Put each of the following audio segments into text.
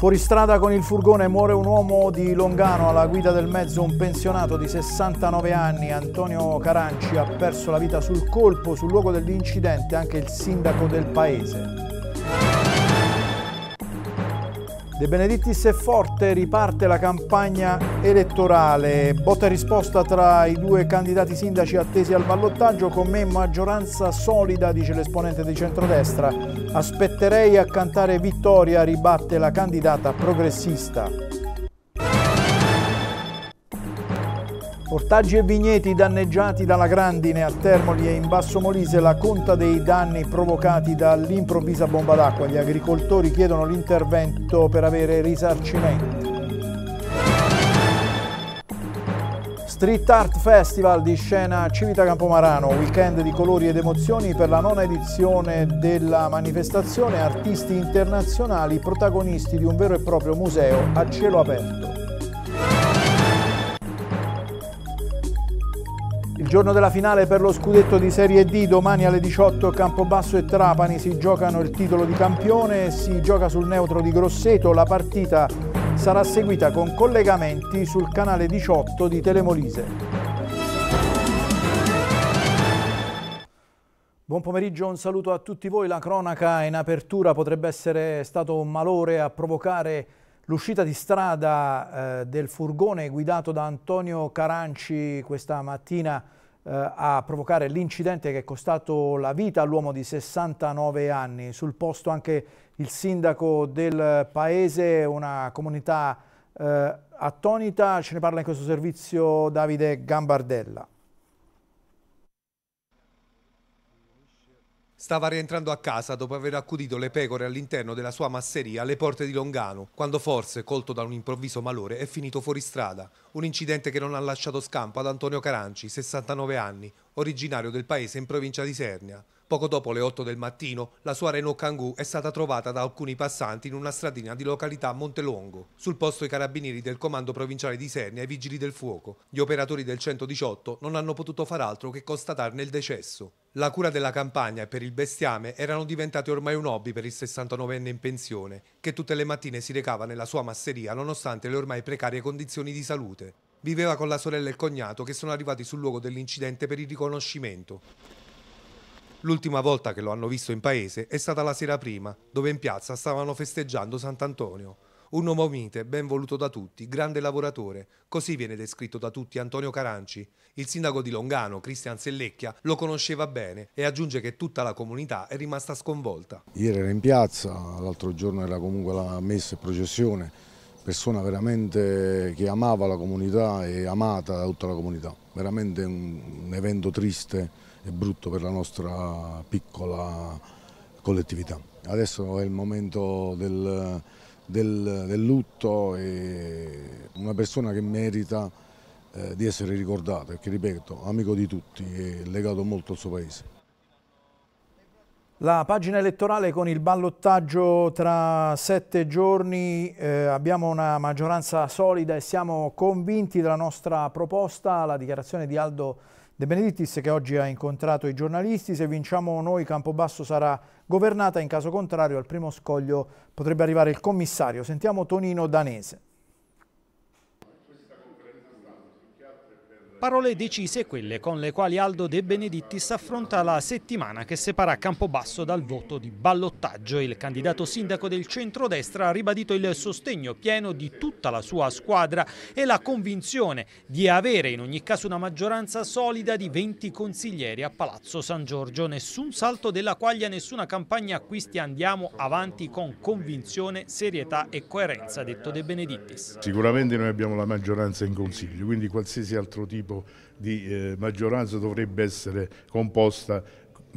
Fuoristrada con il furgone muore un uomo di Longano, alla guida del mezzo un pensionato di 69 anni, Antonio Caranci, ha perso la vita sul colpo, sul luogo dell'incidente anche il sindaco del paese. De Benedittis è forte, riparte la campagna elettorale, botta e risposta tra i due candidati sindaci attesi al ballottaggio, con me maggioranza solida, dice l'esponente di centrodestra. Aspetterei a cantare vittoria, ribatte la candidata progressista. Ortaggi e vigneti danneggiati dalla grandine a Termoli e in Basso Molise la conta dei danni provocati dall'improvvisa bomba d'acqua. Gli agricoltori chiedono l'intervento per avere risarcimento. Street Art Festival di scena Civita Campomarano, weekend di colori ed emozioni per la nona edizione della manifestazione, artisti internazionali protagonisti di un vero e proprio museo a cielo aperto. Giorno della finale per lo scudetto di Serie D, domani alle 18 Campobasso e Trapani si giocano il titolo di campione, si gioca sul neutro di Grosseto, la partita sarà seguita con collegamenti sul canale 18 di Telemolise. Buon pomeriggio, un saluto a tutti voi. La cronaca in apertura potrebbe essere stato un malore a provocare l'uscita di strada eh, del furgone guidato da Antonio Caranci questa mattina eh, a provocare l'incidente che è costato la vita all'uomo di 69 anni. Sul posto anche il sindaco del paese, una comunità eh, attonita, ce ne parla in questo servizio Davide Gambardella. Stava rientrando a casa dopo aver accudito le pecore all'interno della sua masseria alle porte di Longano, quando forse, colto da un improvviso malore, è finito fuori strada. Un incidente che non ha lasciato scampo ad Antonio Caranci, 69 anni, originario del paese in provincia di Sernia. Poco dopo le 8 del mattino, la sua Renault Kangoo è stata trovata da alcuni passanti in una stradina di località Montelongo. Sul posto i carabinieri del comando provinciale di Sernia e i vigili del fuoco. Gli operatori del 118 non hanno potuto far altro che constatarne il decesso. La cura della campagna e per il bestiame erano diventate ormai un hobby per il 69enne in pensione, che tutte le mattine si recava nella sua masseria nonostante le ormai precarie condizioni di salute. Viveva con la sorella e il cognato che sono arrivati sul luogo dell'incidente per il riconoscimento. L'ultima volta che lo hanno visto in paese è stata la sera prima, dove in piazza stavano festeggiando Sant'Antonio. Un uomo mite, ben voluto da tutti, grande lavoratore, così viene descritto da tutti Antonio Caranci. Il sindaco di Longano, Cristian Sellecchia, lo conosceva bene e aggiunge che tutta la comunità è rimasta sconvolta. Ieri era in piazza, l'altro giorno era comunque la messa e processione, persona veramente che amava la comunità e amata da tutta la comunità, veramente un evento triste è brutto per la nostra piccola collettività. Adesso è il momento del, del, del lutto e una persona che merita eh, di essere ricordata, perché ripeto, amico di tutti e legato molto al suo paese. La pagina elettorale con il ballottaggio tra sette giorni, eh, abbiamo una maggioranza solida e siamo convinti della nostra proposta, la dichiarazione di Aldo De Benedittis che oggi ha incontrato i giornalisti, se vinciamo noi Campobasso sarà governata, in caso contrario al primo scoglio potrebbe arrivare il commissario. Sentiamo Tonino Danese. Parole decise quelle con le quali Aldo De Benedittis affronta la settimana che separa Campobasso dal voto di ballottaggio. Il candidato sindaco del centrodestra ha ribadito il sostegno pieno di tutta la sua squadra e la convinzione di avere in ogni caso una maggioranza solida di 20 consiglieri a Palazzo San Giorgio. Nessun salto della quaglia, nessuna campagna acquisti. Andiamo avanti con convinzione, serietà e coerenza, detto De Benedittis. Sicuramente noi abbiamo la maggioranza in consiglio, quindi qualsiasi altro tipo accordo di eh, maggioranza dovrebbe essere composta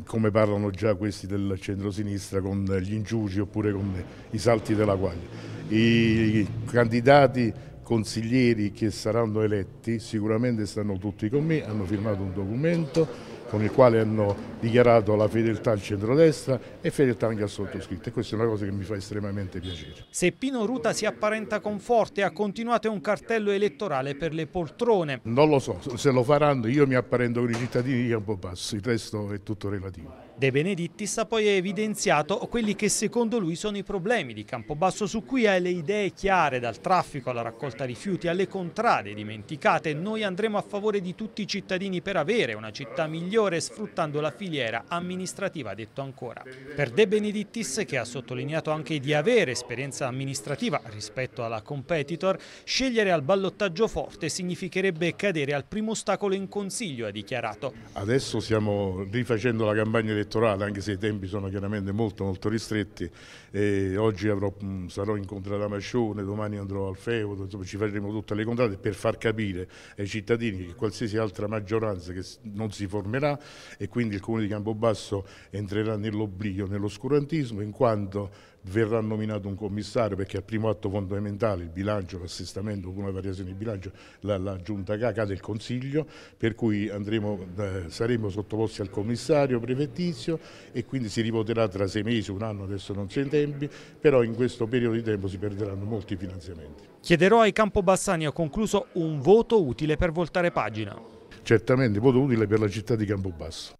come parlano già questi del centro-sinistra con gli inciuci oppure con i salti della guaglia. I candidati consiglieri che saranno eletti sicuramente stanno tutti con me, hanno firmato un documento con il quale hanno dichiarato la fedeltà al centrodestra e fedeltà anche al sottoscritto e questa è una cosa che mi fa estremamente piacere. Se Pino Ruta si apparenta con forte ha continuato un cartello elettorale per le poltrone. Non lo so, se lo faranno io mi apparento con i cittadini di Campobasso, il resto è tutto relativo. De Benedittis ha poi evidenziato quelli che secondo lui sono i problemi di Campobasso su cui ha le idee chiare dal traffico alla raccolta rifiuti alle contrade dimenticate. Noi andremo a favore di tutti i cittadini per avere una città migliore sfruttando la filiera amministrativa, ha detto ancora. Per De Benedittis, che ha sottolineato anche di avere esperienza amministrativa rispetto alla competitor, scegliere al ballottaggio forte significherebbe cadere al primo ostacolo in consiglio, ha dichiarato. Adesso stiamo rifacendo la campagna elettorale elettorale, anche se i tempi sono chiaramente molto, molto ristretti. Eh, oggi avrò, mm, sarò incontrato a Mascione, domani andrò al Feudo, insomma, ci faremo tutte le contrate per far capire ai cittadini che qualsiasi altra maggioranza che non si formerà e quindi il Comune di Campobasso entrerà nell'oblio, nell'oscurantismo, in quanto verrà nominato un commissario perché al primo atto fondamentale il bilancio, l'assestamento con una variazione di bilancio, la, la giunta caca del Consiglio, per cui andremo, eh, saremo sottoposti al commissario prefettizio e quindi si rivoterà tra sei mesi, un anno, adesso non so i tempi, però in questo periodo di tempo si perderanno molti finanziamenti. Chiederò ai Campobassani, ho concluso, un voto utile per voltare pagina. Certamente, voto utile per la città di Campobasso.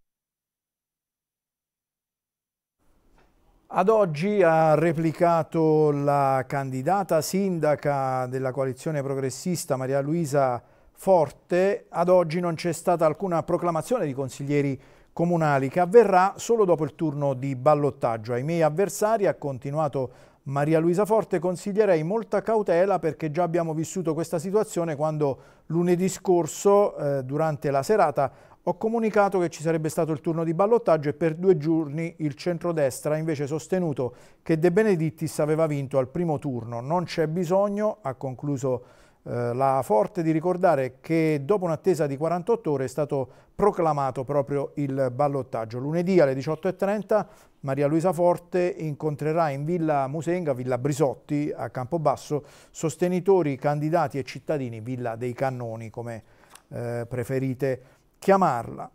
Ad oggi ha replicato la candidata sindaca della coalizione progressista Maria Luisa Forte. Ad oggi non c'è stata alcuna proclamazione di consiglieri comunali che avverrà solo dopo il turno di ballottaggio. Ai miei avversari, ha continuato Maria Luisa Forte, consiglierei molta cautela perché già abbiamo vissuto questa situazione quando lunedì scorso, eh, durante la serata, ho comunicato che ci sarebbe stato il turno di ballottaggio e per due giorni il centrodestra ha invece sostenuto che De Benedittis aveva vinto al primo turno. Non c'è bisogno, ha concluso eh, la Forte, di ricordare che dopo un'attesa di 48 ore è stato proclamato proprio il ballottaggio. Lunedì alle 18.30 Maria Luisa Forte incontrerà in Villa Musenga, Villa Brisotti a Campobasso, sostenitori, candidati e cittadini, Villa dei Cannoni come eh, preferite chiamarla.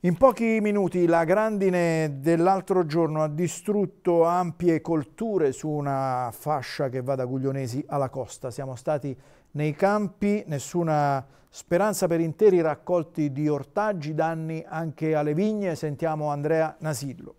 In pochi minuti la grandine dell'altro giorno ha distrutto ampie colture su una fascia che va da Guglionesi alla costa. Siamo stati nei campi, nessuna speranza per interi raccolti di ortaggi, danni anche alle vigne. Sentiamo Andrea Nasillo.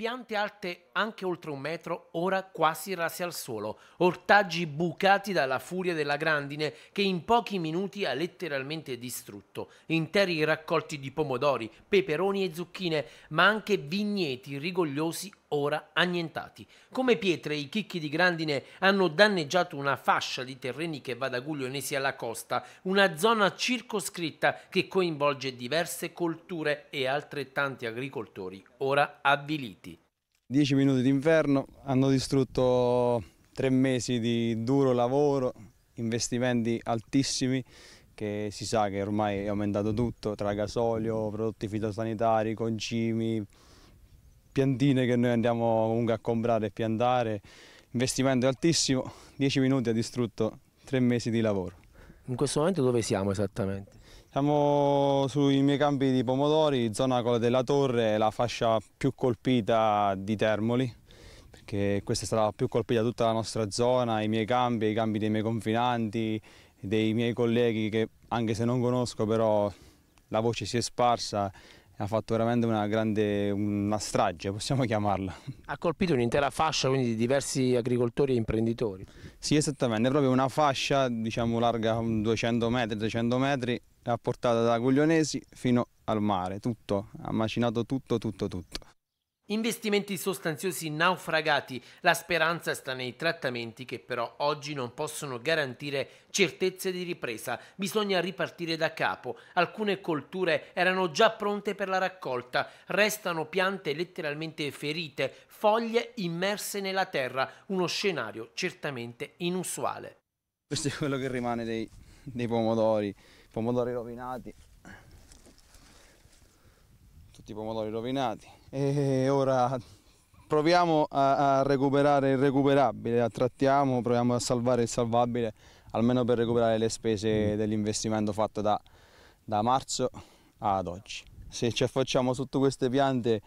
piante alte anche oltre un metro, ora quasi rase al suolo, ortaggi bucati dalla furia della grandine che in pochi minuti ha letteralmente distrutto, interi raccolti di pomodori, peperoni e zucchine, ma anche vigneti rigogliosi ora annientati. Come pietre i chicchi di grandine hanno danneggiato una fascia di terreni che va da Guglionesi alla costa, una zona circoscritta che coinvolge diverse colture e altrettanti agricoltori ora avviliti. Dieci minuti d'inferno hanno distrutto tre mesi di duro lavoro, investimenti altissimi che si sa che ormai è aumentato tutto tra gasolio, prodotti fitosanitari, concimi, piantine che noi andiamo comunque a comprare e piantare, investimento altissimo, 10 minuti ha distrutto 3 mesi di lavoro. In questo momento dove siamo esattamente? Siamo sui miei campi di pomodori, zona Cola della Torre, la fascia più colpita di Termoli, perché questa è stata la più colpita tutta la nostra zona, i miei campi, i campi dei miei confinanti, dei miei colleghi che anche se non conosco però la voce si è sparsa ha fatto veramente una grande una strage, possiamo chiamarla. Ha colpito un'intera fascia quindi di diversi agricoltori e imprenditori. Sì, esattamente, è proprio una fascia diciamo larga 200 metri, 300 metri, l'ha portata da Guglionesi fino al mare, tutto, ha macinato tutto, tutto, tutto. Investimenti sostanziosi naufragati, la speranza sta nei trattamenti che però oggi non possono garantire certezze di ripresa, bisogna ripartire da capo, alcune colture erano già pronte per la raccolta, restano piante letteralmente ferite, foglie immerse nella terra, uno scenario certamente inusuale. Questo è quello che rimane dei, dei pomodori, pomodori rovinati, tutti i pomodori rovinati e ora proviamo a, a recuperare il recuperabile, trattiamo, proviamo a salvare il salvabile, almeno per recuperare le spese mm. dell'investimento fatto da, da marzo ad oggi. Se ci affacciamo sotto queste piante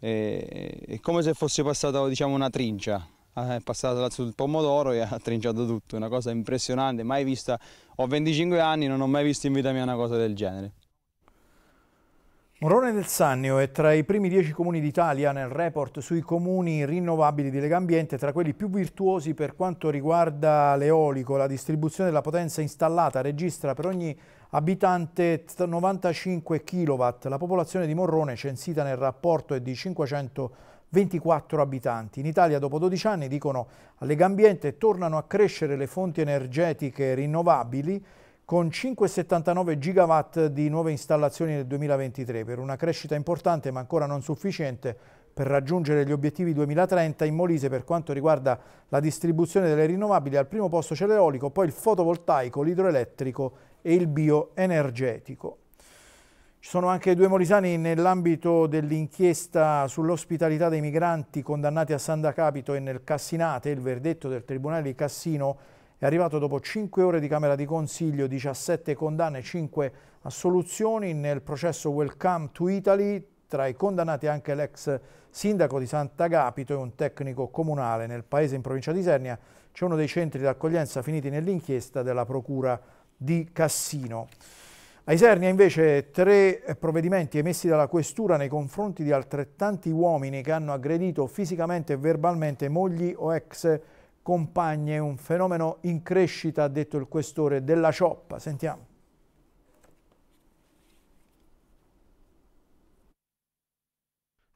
eh, è come se fosse passata diciamo, una trincia, ah, è passata sul pomodoro e ha trinciato tutto, una cosa impressionante, mai vista, ho 25 anni, non ho mai visto in vita mia una cosa del genere. Morone del Sannio è tra i primi dieci comuni d'Italia nel report sui comuni rinnovabili di Legambiente, tra quelli più virtuosi per quanto riguarda l'eolico. La distribuzione della potenza installata registra per ogni abitante 95 kW. La popolazione di Morrone, censita nel rapporto, è di 524 abitanti. In Italia, dopo 12 anni, dicono a Legambiente, tornano a crescere le fonti energetiche rinnovabili con 5,79 gigawatt di nuove installazioni nel 2023 per una crescita importante ma ancora non sufficiente per raggiungere gli obiettivi 2030 in Molise per quanto riguarda la distribuzione delle rinnovabili al primo posto c'è l'eolico, poi il fotovoltaico, l'idroelettrico e il bioenergetico. Ci sono anche due molisani nell'ambito dell'inchiesta sull'ospitalità dei migranti condannati a San Capito e nel Cassinate, il verdetto del Tribunale di Cassino è arrivato dopo 5 ore di Camera di Consiglio, 17 condanne, 5 assoluzioni nel processo Welcome to Italy, tra i condannati anche l'ex sindaco di Sant'Agapito e un tecnico comunale. Nel paese in provincia di Sernia c'è uno dei centri d'accoglienza finiti nell'inchiesta della procura di Cassino. A Isernia invece tre provvedimenti emessi dalla questura nei confronti di altrettanti uomini che hanno aggredito fisicamente e verbalmente mogli o ex compagne, un fenomeno in crescita, ha detto il questore, della cioppa. Sentiamo.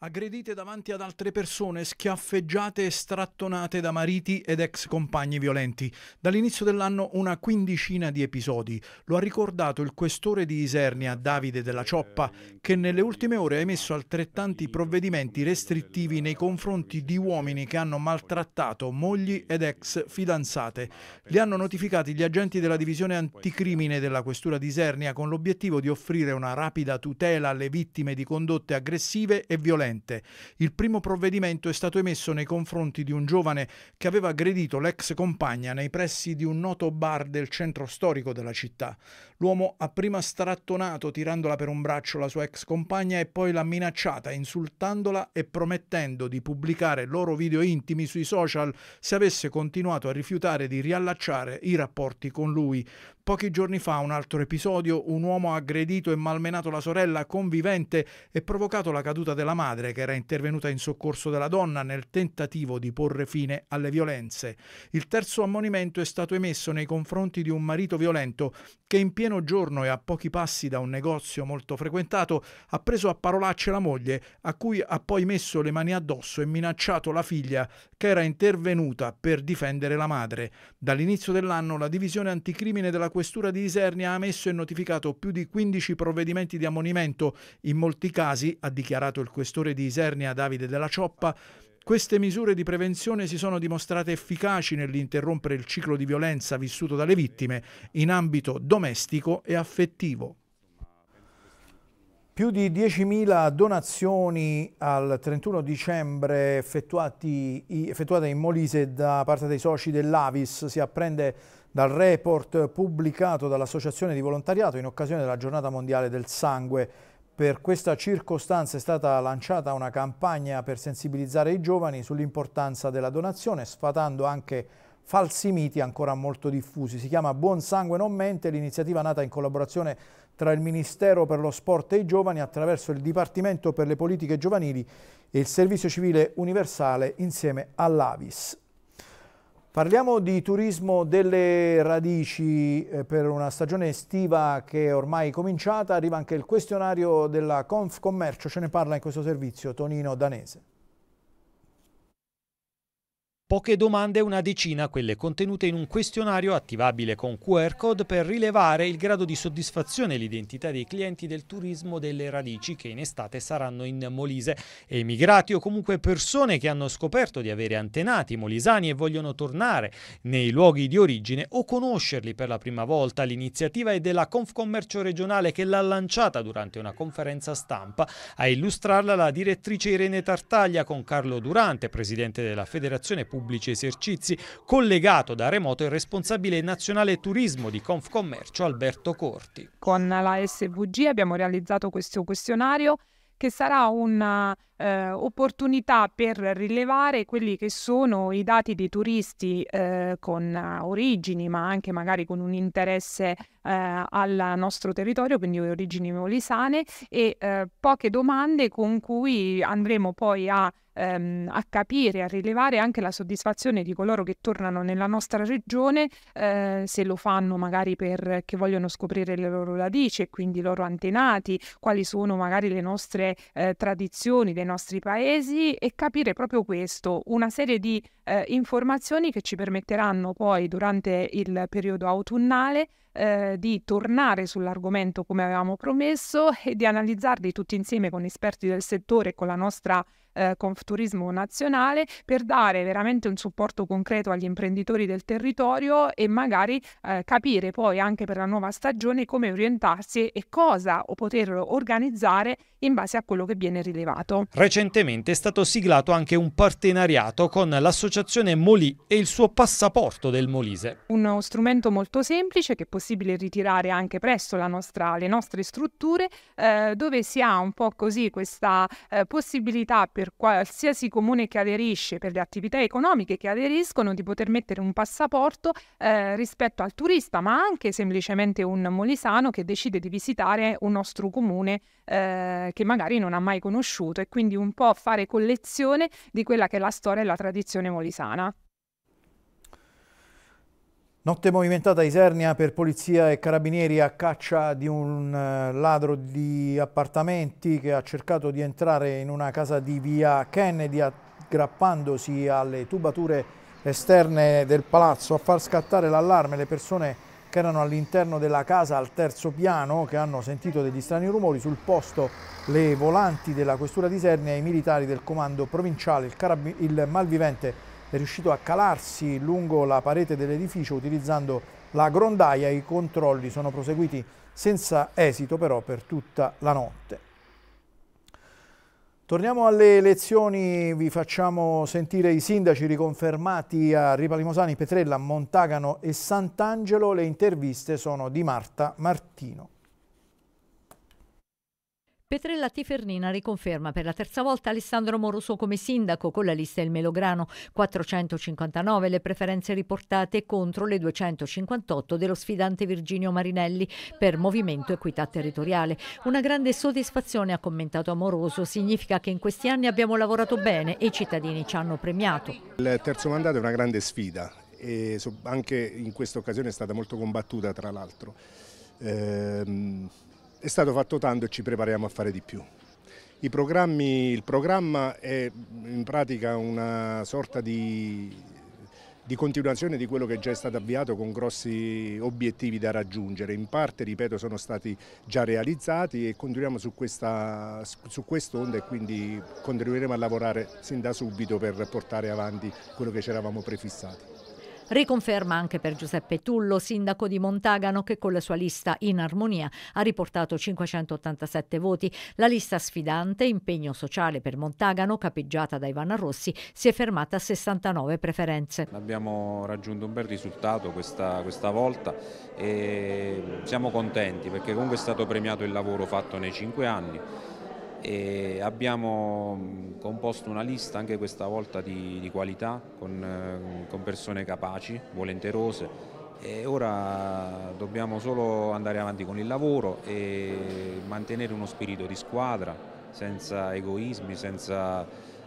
aggredite davanti ad altre persone, schiaffeggiate e strattonate da mariti ed ex compagni violenti. Dall'inizio dell'anno una quindicina di episodi. Lo ha ricordato il questore di Isernia, Davide della Cioppa, che nelle ultime ore ha emesso altrettanti provvedimenti restrittivi nei confronti di uomini che hanno maltrattato mogli ed ex fidanzate. Li hanno notificati gli agenti della divisione anticrimine della questura di Isernia con l'obiettivo di offrire una rapida tutela alle vittime di condotte aggressive e violente recente. Il primo provvedimento è stato emesso nei confronti di un giovane che aveva aggredito l'ex compagna nei pressi di un noto bar del centro storico della città. L'uomo ha prima strattonato tirandola per un braccio la sua ex compagna e poi l'ha minacciata, insultandola e promettendo di pubblicare loro video intimi sui social se avesse continuato a rifiutare di riallacciare i rapporti con lui. Pochi giorni fa un altro episodio, un uomo ha aggredito e malmenato la sorella convivente e provocato la caduta della madre madre che era intervenuta in soccorso della donna nel tentativo di porre fine alle violenze. Il terzo ammonimento è stato emesso nei confronti di un marito violento che in pieno giorno e a pochi passi da un negozio molto frequentato ha preso a parolacce la moglie, a cui ha poi messo le mani addosso e minacciato la figlia che era intervenuta per difendere la madre. Dall'inizio dell'anno la divisione anticrimine della questura di Isernia ha messo e notificato più di 15 provvedimenti di ammonimento, in molti casi, ha dichiarato il questore senatore di Isernia Davide Della Cioppa, queste misure di prevenzione si sono dimostrate efficaci nell'interrompere il ciclo di violenza vissuto dalle vittime in ambito domestico e affettivo. Più di 10.000 donazioni al 31 dicembre effettuate in Molise da parte dei soci dell'Avis si apprende dal report pubblicato dall'Associazione di Volontariato in occasione della Giornata Mondiale del Sangue. Per questa circostanza è stata lanciata una campagna per sensibilizzare i giovani sull'importanza della donazione, sfatando anche falsi miti ancora molto diffusi. Si chiama Buon Sangue Non Mente, l'iniziativa nata in collaborazione tra il Ministero per lo Sport e i Giovani attraverso il Dipartimento per le Politiche Giovanili e il Servizio Civile Universale insieme all'Avis. Parliamo di turismo delle radici eh, per una stagione estiva che è ormai cominciata, arriva anche il questionario della Confcommercio, ce ne parla in questo servizio Tonino Danese. Poche domande e una decina quelle contenute in un questionario attivabile con QR code per rilevare il grado di soddisfazione e l'identità dei clienti del turismo delle radici che in estate saranno in Molise. Emigrati o comunque persone che hanno scoperto di avere antenati molisani e vogliono tornare nei luoghi di origine o conoscerli per la prima volta. L'iniziativa è della Confcommercio regionale che l'ha lanciata durante una conferenza stampa. A illustrarla la direttrice Irene Tartaglia con Carlo Durante, presidente della Federazione Pubblica pubblici esercizi, collegato da remoto il responsabile nazionale turismo di Confcommercio Alberto Corti. Con la SVG abbiamo realizzato questo questionario che sarà un'opportunità eh, per rilevare quelli che sono i dati dei turisti eh, con origini, ma anche magari con un interesse eh, al nostro territorio, quindi origini molisane, e eh, poche domande con cui andremo poi a ehm, a capire, a rilevare anche la soddisfazione di coloro che tornano nella nostra regione, eh, se lo fanno magari perché vogliono scoprire le loro radici e quindi i loro antenati, quali sono magari le nostre eh, tradizioni, dei nostri paesi e capire proprio questo, una serie di eh, informazioni che ci permetteranno poi durante il periodo autunnale eh, di tornare sull'argomento come avevamo promesso e di analizzarli tutti insieme con esperti del settore e con la nostra eh, Confuturismo Nazionale per dare veramente un supporto concreto agli imprenditori del territorio e magari eh, capire poi anche per la nuova stagione come orientarsi e cosa o poter organizzare in base a quello che viene rilevato. Recentemente è stato siglato anche un partenariato con l'associazione Molì e il suo passaporto del Molise. Uno strumento molto semplice che è possibile ritirare anche presso nostra, le nostre strutture eh, dove si ha un po' così questa eh, possibilità per per qualsiasi comune che aderisce, per le attività economiche che aderiscono, di poter mettere un passaporto eh, rispetto al turista, ma anche semplicemente un molisano che decide di visitare un nostro comune eh, che magari non ha mai conosciuto e quindi un po' fare collezione di quella che è la storia e la tradizione molisana. Notte movimentata Isernia per polizia e carabinieri a caccia di un eh, ladro di appartamenti che ha cercato di entrare in una casa di via Kennedy aggrappandosi alle tubature esterne del palazzo a far scattare l'allarme le persone che erano all'interno della casa al terzo piano che hanno sentito degli strani rumori sul posto le volanti della questura di Isernia e i militari del comando provinciale il, il malvivente è riuscito a calarsi lungo la parete dell'edificio utilizzando la grondaia. I controlli sono proseguiti senza esito però per tutta la notte. Torniamo alle elezioni, vi facciamo sentire i sindaci riconfermati a Ripalimosani, Petrella, Montagano e Sant'Angelo. Le interviste sono di Marta Martino. Petrella Tifernina riconferma per la terza volta Alessandro Moroso come sindaco con la lista del Melograno 459 le preferenze riportate contro le 258 dello sfidante Virginio Marinelli per Movimento Equità Territoriale. Una grande soddisfazione, ha commentato Amoroso, significa che in questi anni abbiamo lavorato bene e i cittadini ci hanno premiato. Il terzo mandato è una grande sfida e anche in questa occasione è stata molto combattuta tra l'altro. Ehm è stato fatto tanto e ci prepariamo a fare di più. il programma è in pratica una sorta di, di continuazione di quello che già è stato avviato con grossi obiettivi da raggiungere. In parte, ripeto, sono stati già realizzati e continuiamo su, questa, su quest'onda e quindi continueremo a lavorare sin da subito per portare avanti quello che ci eravamo prefissati. Riconferma anche per Giuseppe Tullo, sindaco di Montagano, che con la sua lista in armonia ha riportato 587 voti. La lista sfidante, impegno sociale per Montagano, capeggiata da Ivana Rossi, si è fermata a 69 preferenze. Abbiamo raggiunto un bel risultato questa, questa volta e siamo contenti perché comunque è stato premiato il lavoro fatto nei cinque anni e abbiamo composto una lista anche questa volta di, di qualità con, ehm, con, persone capaci, volenterose e ora dobbiamo solo andare avanti con il lavoro e mantenere uno spirito di squadra senza egoismi, senza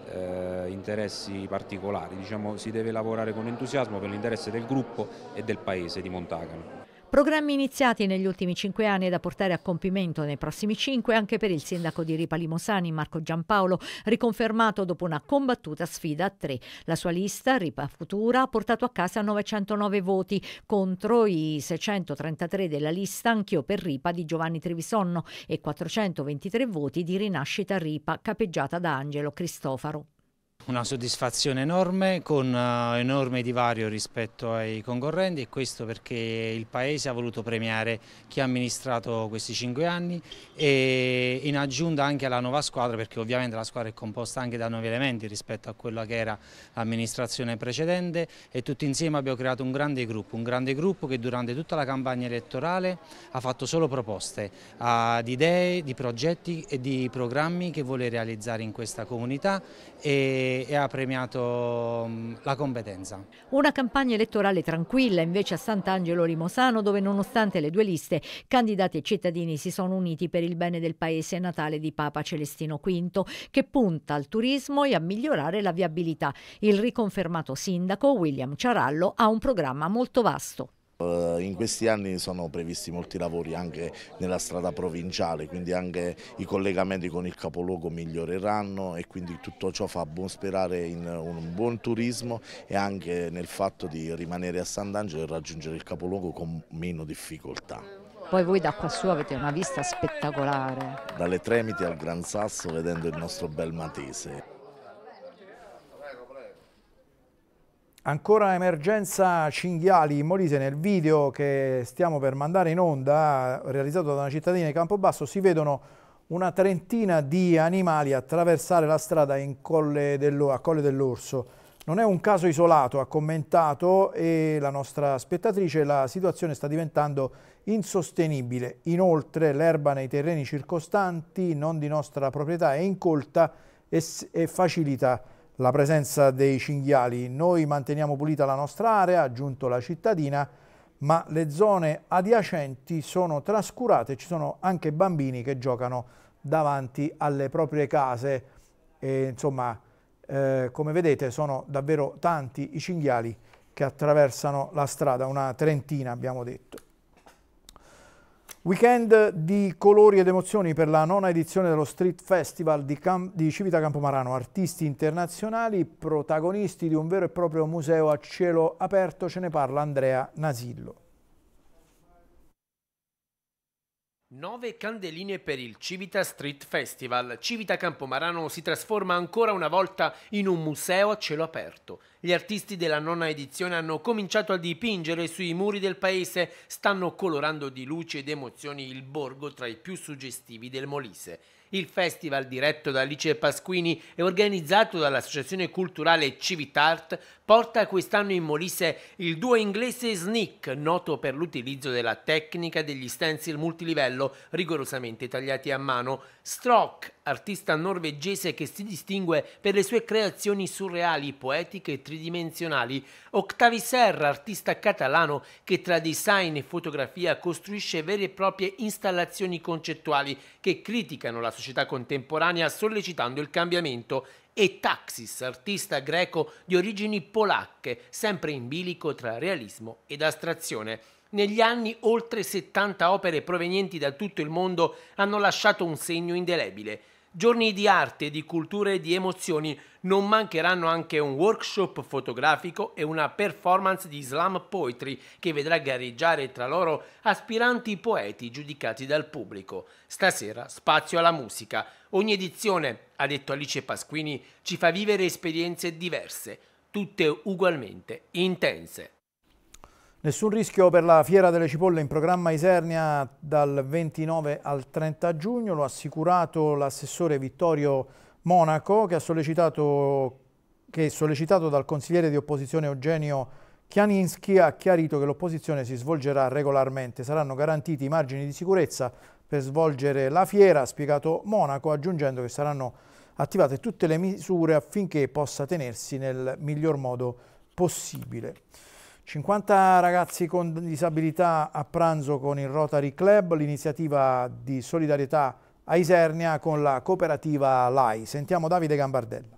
eh, interessi particolari, diciamo, si deve lavorare con entusiasmo per l'interesse del gruppo e del paese di Montagano. Programmi iniziati negli ultimi cinque anni da portare a compimento nei prossimi cinque anche per il sindaco di Ripa Limosani, Marco Giampaolo, riconfermato dopo una combattuta sfida a tre. La sua lista, Ripa Futura, ha portato a casa 909 voti contro i 633 della lista Anch'io per Ripa di Giovanni Trevisonno e 423 voti di Rinascita Ripa, capeggiata da Angelo Cristofaro. Una soddisfazione enorme con eh, enorme divario rispetto ai concorrenti e questo perché il Paese ha voluto premiare chi ha amministrato questi cinque anni e in aggiunta anche alla nuova squadra perché ovviamente la squadra è composta anche da nuovi elementi rispetto a quella che era l'amministrazione precedente e tutti insieme abbiamo creato un grande gruppo, un grande gruppo che durante tutta la campagna elettorale ha fatto solo proposte uh, di idee, di progetti e di programmi che vuole realizzare in questa comunità e e, ha premiato mm, la competenza. Una campagna elettorale tranquilla invece a Sant'Angelo Limosano dove nonostante le due liste candidati e cittadini si sono uniti per il bene del paese natale di Papa Celestino V che punta al turismo e a migliorare la viabilità. Il riconfermato sindaco William Ciarallo ha un programma molto vasto. Eh, in questi anni sono previsti molti lavori anche nella strada provinciale, quindi anche i collegamenti con il capoluogo miglioreranno e quindi tutto ciò fa buon sperare in un buon turismo e anche nel fatto di rimanere a Sant'Angelo e raggiungere il capoluogo con meno difficoltà. Poi voi da quassù avete una vista spettacolare. Dalle Tremiti al Gran Sasso vedendo il nostro bel Matese. Ancora emergenza cinghiali in Molise, nel video che stiamo per mandare in onda, realizzato da una cittadina di Campobasso, si vedono una trentina di animali attraversare la strada Colle a Colle dell'Orso. Non è un caso isolato, ha commentato e la nostra spettatrice, la situazione sta diventando insostenibile. Inoltre l'erba nei terreni circostanti, non di nostra proprietà, è incolta e, e facilita la presenza dei cinghiali. Noi manteniamo pulita la nostra area, ha aggiunto la cittadina, ma le zone adiacenti sono trascurate, ci sono anche bambini che giocano davanti alle proprie case. E, insomma, eh, come vedete sono davvero tanti i cinghiali che attraversano la strada, una trentina abbiamo detto. Weekend di colori ed emozioni per la nona edizione dello Street Festival di, Cam di Civita Campomarano. Artisti internazionali, protagonisti di un vero e proprio museo a cielo aperto, ce ne parla Andrea Nasillo. Nove candeline per il Civita Street Festival. Civita Campomarano si trasforma ancora una volta in un museo a cielo aperto. Gli artisti della nona edizione hanno cominciato a dipingere sui muri del paese, stanno colorando di luci ed emozioni il borgo tra i più suggestivi del Molise. Il festival, diretto da Alice Pasquini e organizzato dall'associazione culturale Civitart, porta quest'anno in Molise il duo inglese Sneak, noto per l'utilizzo della tecnica degli stencil multilivello rigorosamente tagliati a mano. Strock, artista norvegese che si distingue per le sue creazioni surreali, poetiche e tridimensionali. Octavi Serra, artista catalano che tra design e fotografia costruisce vere e proprie installazioni concettuali che criticano la società contemporanea sollecitando il cambiamento e Taxis, artista greco di origini polacche, sempre in bilico tra realismo ed astrazione. Negli anni oltre 70 opere provenienti da tutto il mondo hanno lasciato un segno indelebile Giorni di arte, di cultura e di emozioni non mancheranno anche un workshop fotografico e una performance di slam poetry che vedrà gareggiare tra loro aspiranti poeti giudicati dal pubblico. Stasera spazio alla musica. Ogni edizione, ha detto Alice Pasquini, ci fa vivere esperienze diverse, tutte ugualmente intense. Nessun rischio per la Fiera delle Cipolle in programma Isernia dal 29 al 30 giugno, lo ha assicurato l'assessore Vittorio Monaco che, sollecitato, che sollecitato dal consigliere di opposizione Eugenio Chianinski ha chiarito che l'opposizione si svolgerà regolarmente, saranno garantiti i margini di sicurezza per svolgere la fiera, ha spiegato Monaco aggiungendo che saranno attivate tutte le misure affinché possa tenersi nel miglior modo possibile. 50 ragazzi con disabilità a pranzo con il Rotary Club, l'iniziativa di solidarietà a Isernia con la cooperativa LAI. Sentiamo Davide Gambardella.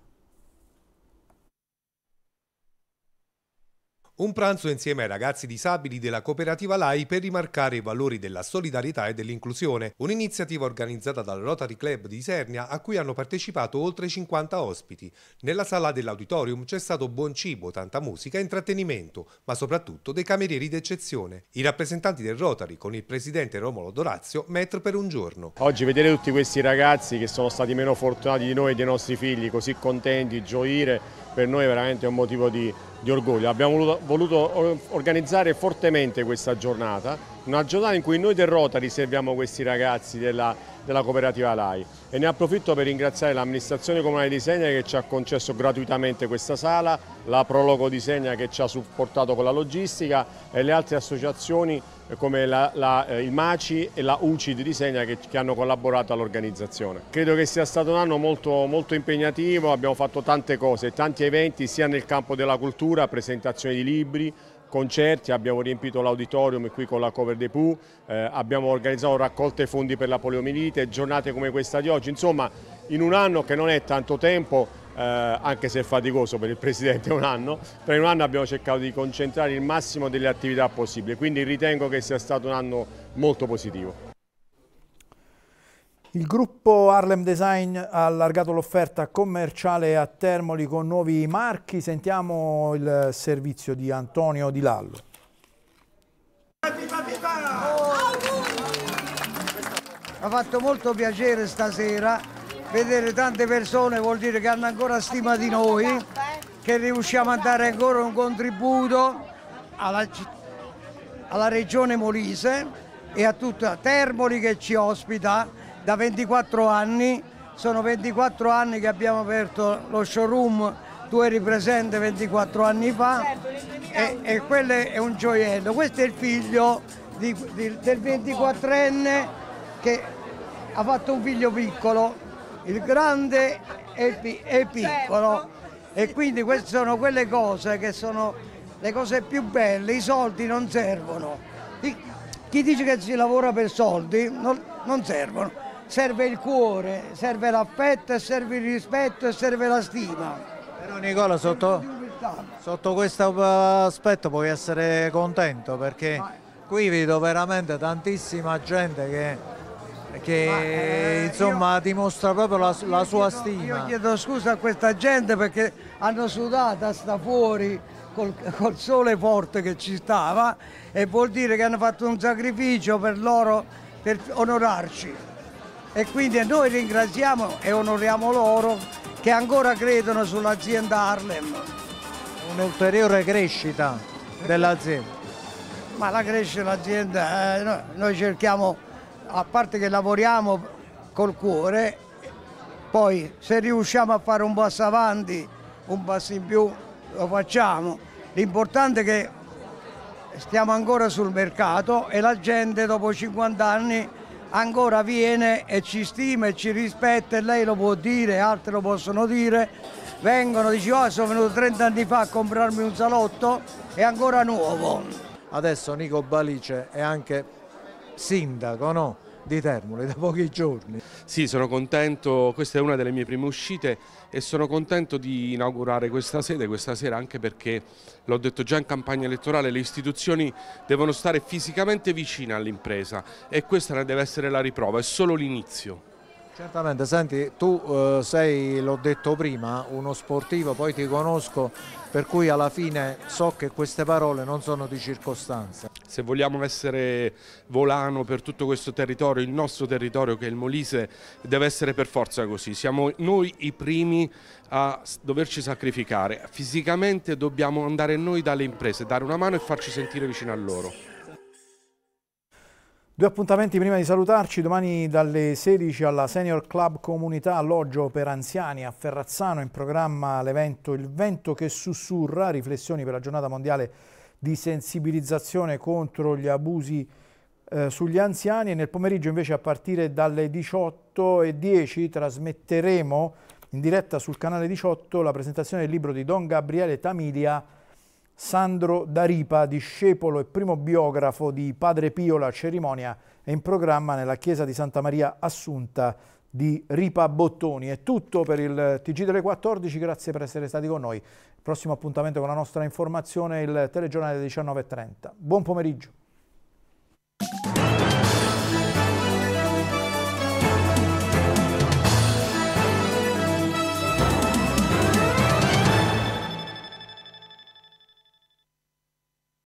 Un pranzo insieme ai ragazzi disabili della cooperativa LAI per rimarcare i valori della solidarietà e dell'inclusione, un'iniziativa organizzata dal Rotary Club di Isernia a cui hanno partecipato oltre 50 ospiti. Nella sala dell'auditorium c'è stato buon cibo, tanta musica e intrattenimento, ma soprattutto dei camerieri d'eccezione. I rappresentanti del Rotary con il presidente Romolo Dorazio, metro per un giorno. Oggi vedere tutti questi ragazzi che sono stati meno fortunati di noi e dei nostri figli, così contenti, gioire, per noi è veramente un motivo di, di orgoglio. Abbiamo voluto, voluto organizzare fortemente questa giornata una giornata in cui noi del Rotary serviamo questi ragazzi della, della cooperativa LAI e ne approfitto per ringraziare l'amministrazione comunale di Segna che ci ha concesso gratuitamente questa sala, la Prologo di Segna che ci ha supportato con la logistica e le altre associazioni eh, come la, la, eh, il MACI e la UCID di Segna che, che hanno collaborato all'organizzazione. Credo che sia stato un anno molto, molto impegnativo, abbiamo fatto tante cose, tanti eventi sia nel campo della cultura, presentazioni di libri, concerti, abbiamo riempito l'auditorium qui con la cover de Pooh, eh, abbiamo organizzato raccolte fondi per la poliomielite, giornate come questa di oggi, insomma in un anno che non è tanto tempo, eh, anche se è faticoso per il Presidente un anno, però in un anno abbiamo cercato di concentrare il massimo delle attività possibili, quindi ritengo che sia stato un anno molto positivo. Il gruppo Harlem Design ha allargato l'offerta commerciale a Termoli con nuovi marchi. Sentiamo il servizio di Antonio Di Lallo. Mi Ha fatto molto piacere stasera vedere tante persone, vuol dire che hanno ancora stima di noi, che riusciamo a dare ancora un contributo alla, alla regione Molise e a tutta Termoli che ci ospita da 24 anni, sono 24 anni che abbiamo aperto lo showroom, tu eri presente 24 anni fa certo, e, e, quello è un gioiello, questo è il figlio di, di, del 24enne che ha fatto un figlio piccolo, il grande è, il certo. piccolo e quindi queste sono quelle cose che sono le cose più belle, i soldi non servono. Chi dice che si lavora per soldi non, non servono serve il cuore, serve l'affetto, serve il rispetto e serve la stima. Però Nicola sotto, sotto questo uh, aspetto puoi essere contento perché qui vedo veramente tantissima gente che che eh, eh insomma io, dimostra proprio la, la sua chiedo, stima. Io chiedo scusa a questa gente perché hanno sudato sta fuori col, col, sole forte che ci stava e vuol dire che hanno fatto un sacrificio per loro per onorarci e quindi noi ringraziamo e onoriamo loro che ancora credono sull'azienda Harlem. Un'ulteriore crescita dell'azienda. Ma la crescita dell'azienda, eh, noi, noi cerchiamo, a parte che lavoriamo col cuore, poi se riusciamo a fare un passo avanti, un passo in più, lo facciamo. L'importante è che stiamo ancora sul mercato e la gente dopo 50 anni ancora viene e ci stima e ci rispetta e lei lo può dire, altri lo possono dire, vengono, dice oh, sono venuto 30 anni fa a comprarmi un salotto, è ancora nuovo. Adesso Nico Balice è anche sindaco, no? di Termoli, da pochi giorni. Sì, sono contento, questa è una delle mie prime uscite e sono contento di inaugurare questa sede questa sera anche perché, l'ho detto già in campagna elettorale, le istituzioni devono stare fisicamente vicine all'impresa e questa ne deve essere la riprova, è solo l'inizio. Certamente, senti, tu eh, sei, l'ho detto prima, uno sportivo, poi ti conosco, per cui alla fine so che queste parole non sono di circostanza. Se vogliamo essere volano per tutto questo territorio, il nostro territorio che è il Molise, deve essere per forza così. Siamo noi i primi a doverci sacrificare. Fisicamente dobbiamo andare noi dalle imprese, dare una mano e farci sentire vicino a loro. Due appuntamenti prima di salutarci, domani dalle 16 alla Senior Club Comunità Alloggio per Anziani a Ferrazzano in programma l'evento Il vento che sussurra, riflessioni per la giornata mondiale di sensibilizzazione contro gli abusi eh, sugli anziani e nel pomeriggio invece a partire dalle 18.10 trasmetteremo in diretta sul canale 18 la presentazione del libro di Don Gabriele Tamilia Sandro D'Aripa, discepolo e primo biografo di Padre Pio, la cerimonia è in programma nella chiesa di Santa Maria Assunta di Ripa Bottoni. È tutto per il TG delle 14, grazie per essere stati con noi. Il prossimo appuntamento con la nostra informazione è il telegiornale alle 19.30. Buon pomeriggio.